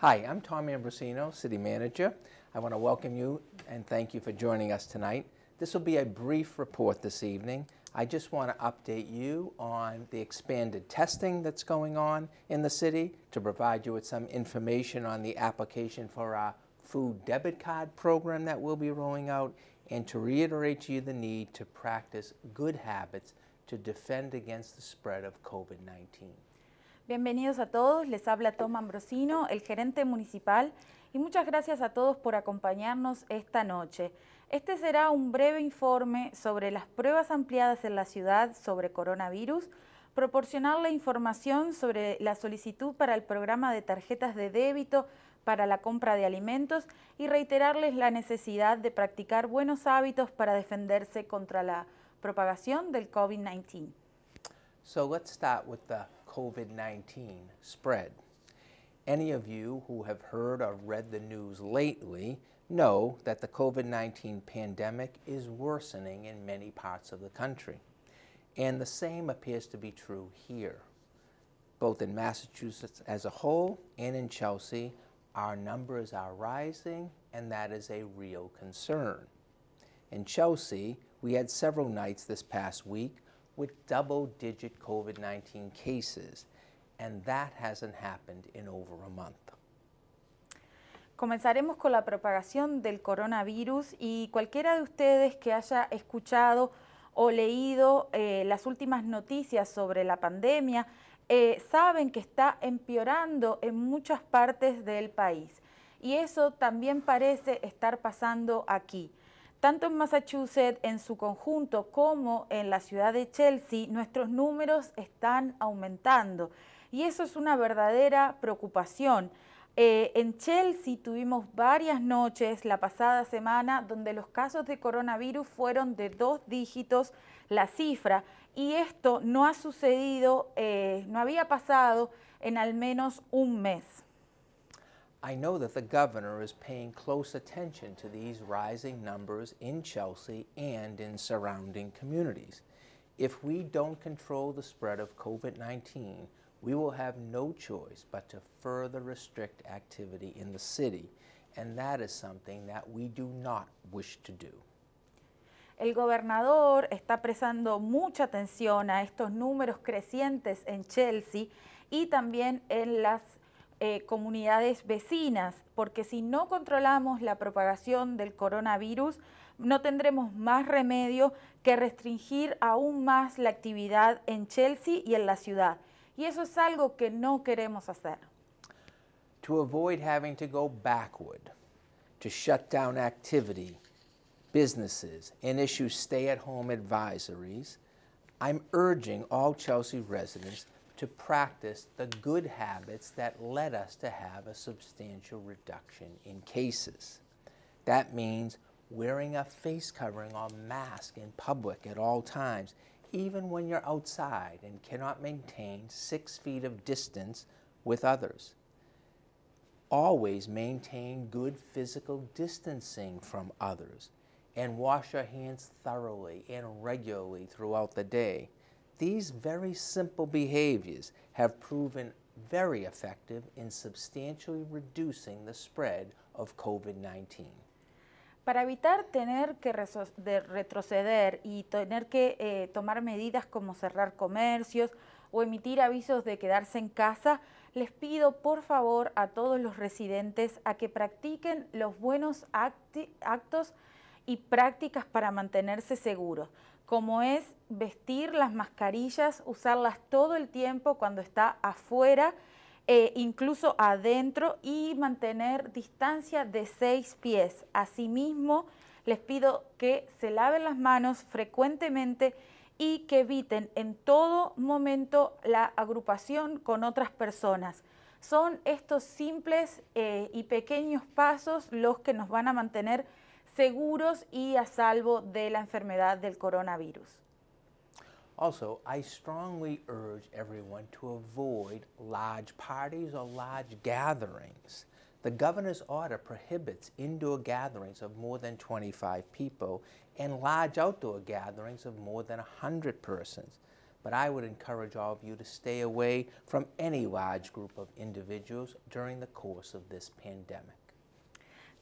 Hi, I'm Tom Ambrosino, City Manager. I want to welcome you and thank you for joining us tonight. This will be a brief report this evening. I just want to update you on the expanded testing that's going on in the city to provide you with some information on the application for our food debit card program that we'll be rolling out and to reiterate to you the need to practice good habits to defend against the spread of COVID-19. Bienvenidos a todos, les habla Tom Ambrosino, el gerente municipal, y muchas gracias a todos por acompañarnos esta noche. Este será un breve informe sobre las pruebas ampliadas en la ciudad sobre coronavirus, proporcionar la información sobre la solicitud para el programa de tarjetas de débito para la compra de alimentos y reiterarles la necesidad de practicar buenos hábitos para defenderse contra la propagación del COVID-19. So with COVID 19 spread. Any of you who have heard or read the news lately know that the COVID 19 pandemic is worsening in many parts of the country. And the same appears to be true here. Both in Massachusetts as a whole and in Chelsea, our numbers are rising, and that is a real concern. In Chelsea, we had several nights this past week with double digit COVID 19 cases, and that hasn't happened in over a month. Comenzaremos con la propagación del coronavirus y cualquiera de ustedes que haya escuchado o leído eh, las últimas noticias sobre la pandemia eh, saben que está empeorando en muchas partes del país. Y eso también parece estar pasando aquí. Tanto en Massachusetts en su conjunto como en la ciudad de Chelsea, nuestros números están aumentando y eso es una verdadera preocupación. Eh, en Chelsea tuvimos varias noches la pasada semana donde los casos de coronavirus fueron de dos dígitos la cifra y esto no ha sucedido, eh, no había pasado en al menos un mes. I know that the governor is paying close attention to these rising numbers in Chelsea and in surrounding communities. If we don't control the spread of COVID 19, we will have no choice but to further restrict activity in the city, and that is something that we do not wish to do. El gobernador está prestando mucha atención a estos números crecientes en Chelsea y también en las Eh, comunidades vecinas, porque si no controlamos la propagación del coronavirus, no tendremos más remedio que restringir aún más la actividad en Chelsea y en la ciudad. Y eso es algo que no queremos hacer. To avoid having to go backward, to shut down activity, businesses, and issue stay at home advisories, I'm urging all Chelsea residents to practice the good habits that led us to have a substantial reduction in cases. That means wearing a face covering or mask in public at all times, even when you're outside and cannot maintain six feet of distance with others. Always maintain good physical distancing from others and wash your hands thoroughly and regularly throughout the day These very simple behaviors have proven very effective in substantially reducing the spread of COVID-19. Para evitar tener que retroceder y tener que eh, tomar medidas como cerrar comercios o emitir avisos de quedarse en casa, les pido por favor a todos los residentes a que practiquen los buenos actos y prácticas para mantenerse seguros, como es vestir las mascarillas, usarlas todo el tiempo cuando está afuera, eh, incluso adentro y mantener distancia de seis pies. Asimismo, les pido que se laven las manos frecuentemente y que eviten en todo momento la agrupación con otras personas. Son estos simples eh, y pequeños pasos los que nos van a mantener seguros y a salvo de la enfermedad del coronavirus. Also, I strongly urge everyone to avoid large parties or large gatherings. The governor's order prohibits indoor gatherings of more than 25 people and large outdoor gatherings of more than 100 persons. But I would encourage all of you to stay away from any large group of individuals during the course of this pandemic.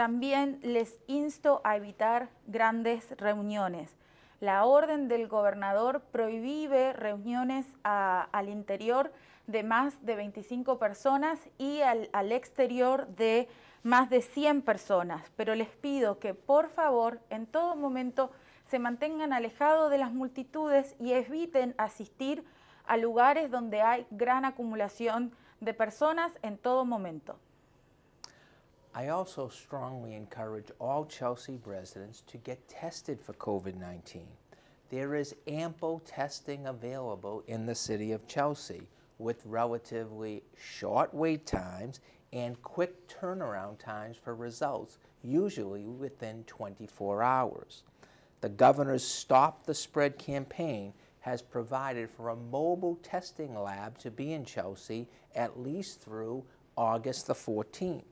También les insto a evitar grandes reuniones. La orden del gobernador prohíbe reuniones al interior de más de 25 personas y al, al exterior de más de 100 personas. Pero les pido que por favor en todo momento se mantengan alejados de las multitudes y eviten asistir a lugares donde hay gran acumulación de personas en todo momento. I also strongly encourage all Chelsea residents to get tested for COVID 19. There is ample testing available in the city of Chelsea with relatively short wait times and quick turnaround times for results, usually within 24 hours. The governor's Stop the Spread campaign has provided for a mobile testing lab to be in Chelsea at least through August the 14th.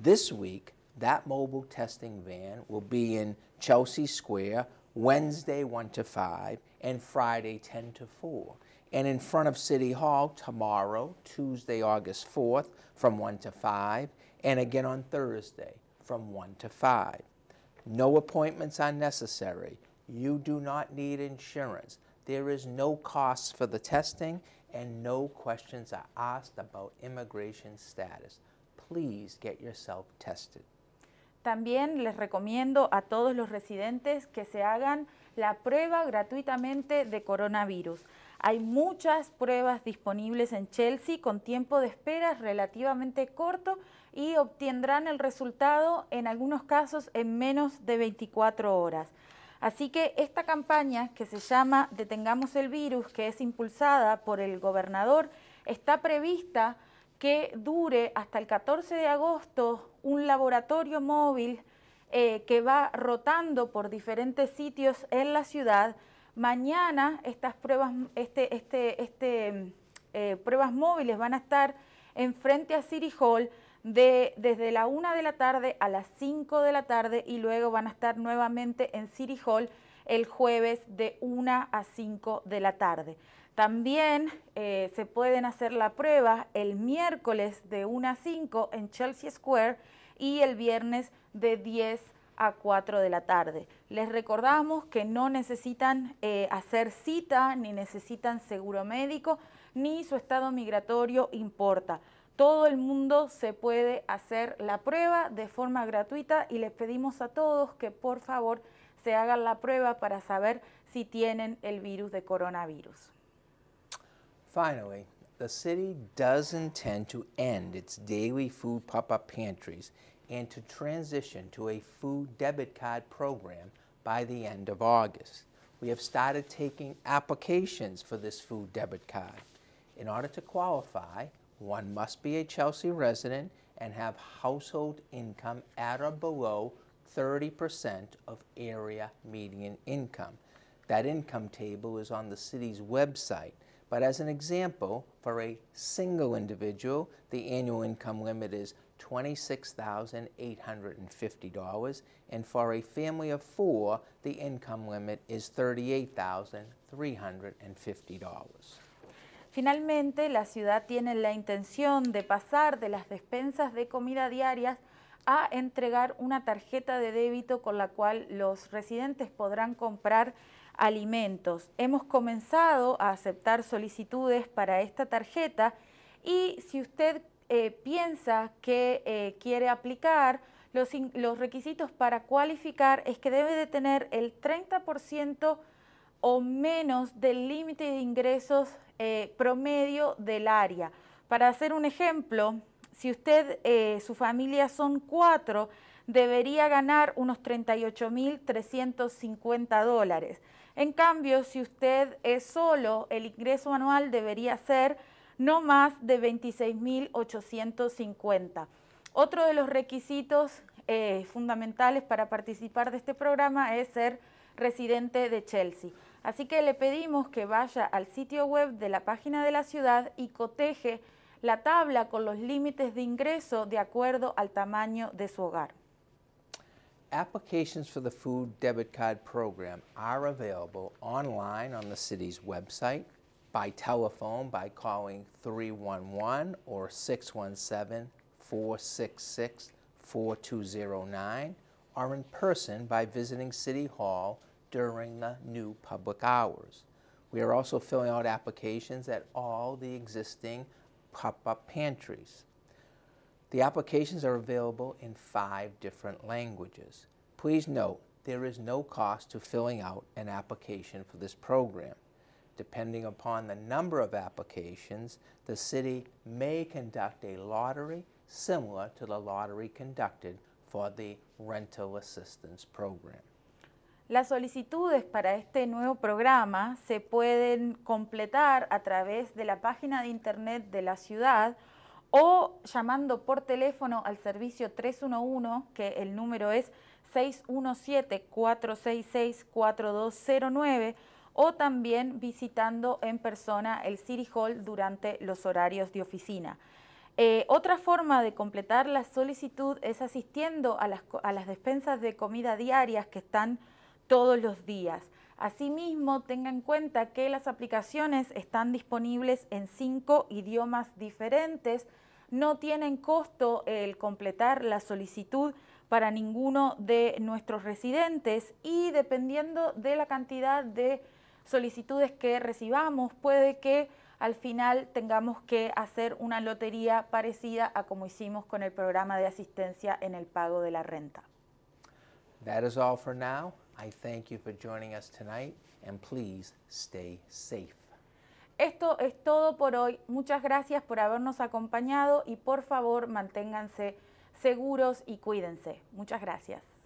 This week, that mobile testing van will be in Chelsea Square Wednesday 1 to 5 and Friday 10 to 4. And in front of City Hall tomorrow, Tuesday, August 4th, from 1 to 5, and again on Thursday from 1 to 5. No appointments are necessary. You do not need insurance. There is no cost for the testing, and no questions are asked about immigration status. También les recomiendo a todos los residentes que se hagan la prueba gratuitamente de coronavirus. Hay muchas pruebas disponibles en Chelsea con tiempo de espera relativamente corto y obtendrán el resultado en algunos casos en menos de 24 horas. Así que esta campaña que se llama Detengamos el virus, que es impulsada por el gobernador, está prevista que dure hasta el 14 de agosto un laboratorio móvil eh, que va rotando por diferentes sitios en la ciudad. Mañana estas pruebas, este, este, este, eh, pruebas móviles van a estar enfrente a City Hall de, desde la 1 de la tarde a las 5 de la tarde y luego van a estar nuevamente en City Hall el jueves de 1 a 5 de la tarde. También eh, se pueden hacer la prueba el miércoles de 1 a 5 en Chelsea Square y el viernes de 10 a 4 de la tarde. Les recordamos que no necesitan eh, hacer cita, ni necesitan seguro médico, ni su estado migratorio importa. Todo el mundo se puede hacer la prueba de forma gratuita y les pedimos a todos que por favor se hagan la prueba para saber si tienen el virus de coronavirus. Finally, the city does intend to end its daily food pop-up pantries and to transition to a food debit card program by the end of August. We have started taking applications for this food debit card. In order to qualify, one must be a Chelsea resident and have household income at or below 30% of area median income. That income table is on the city's website but as an example, for a single individual, the annual income limit is $26,850, and for a family of four, the income limit is $38,350. Finalmente, la ciudad tiene la intención de pasar de las despensas de comida diarias a entregar una tarjeta de débito con la cual los residentes podrán comprar alimentos. Hemos comenzado a aceptar solicitudes para esta tarjeta y si usted eh, piensa que eh, quiere aplicar, los, requisitos para cualificar es que debe de tener el 30% o menos del límite de ingresos eh, promedio del área. Para hacer un ejemplo, si usted, su familia son cuatro, debería ganar unos 38.350 dólares. En cambio, si usted es solo, el ingreso anual debería ser no más de 26.850. Otro de los requisitos eh, fundamentales para participar de este programa es ser residente de Chelsea. Así que le pedimos que vaya al sitio web de la página de la ciudad y coteje la tabla con los límites de ingreso de acuerdo al tamaño de su hogar. Applications for the food debit card program are available online on the city's website, by telephone by calling 311 or 617 466 4209, or in person by visiting City Hall during the new public hours. We are also filling out applications at all the existing pop-up pantries. The applications are available in five different languages. Please note, there is no cost to filling out an application for this program. Depending upon the number of applications, the city may conduct a lottery similar to the lottery conducted for the Rental Assistance Program. Las solicitudes para este nuevo programa se pueden completar a través de la página de internet de la ciudad o llamando por teléfono al servicio 311, que el número es 617-466-4209, o también visitando en persona el City Hall durante los horarios de oficina. Eh, otra forma de completar la solicitud es asistiendo a las despensas de comida diarias que están todos los días. Asimismo, tenga en cuenta que las aplicaciones están disponibles en cinco idiomas diferentes. No tienen costo el completar la solicitud para ninguno de nuestros residentes y dependiendo de la cantidad de solicitudes que recibamos, puede que al final tengamos que hacer una lotería parecida a como hicimos con el programa de asistencia en el pago de la renta. That is all for now. I thank you for joining us tonight and please stay safe. Esto es todo por hoy. Muchas gracias por habernos acompañado y por favor manténganse seguros y cuídense. Muchas gracias.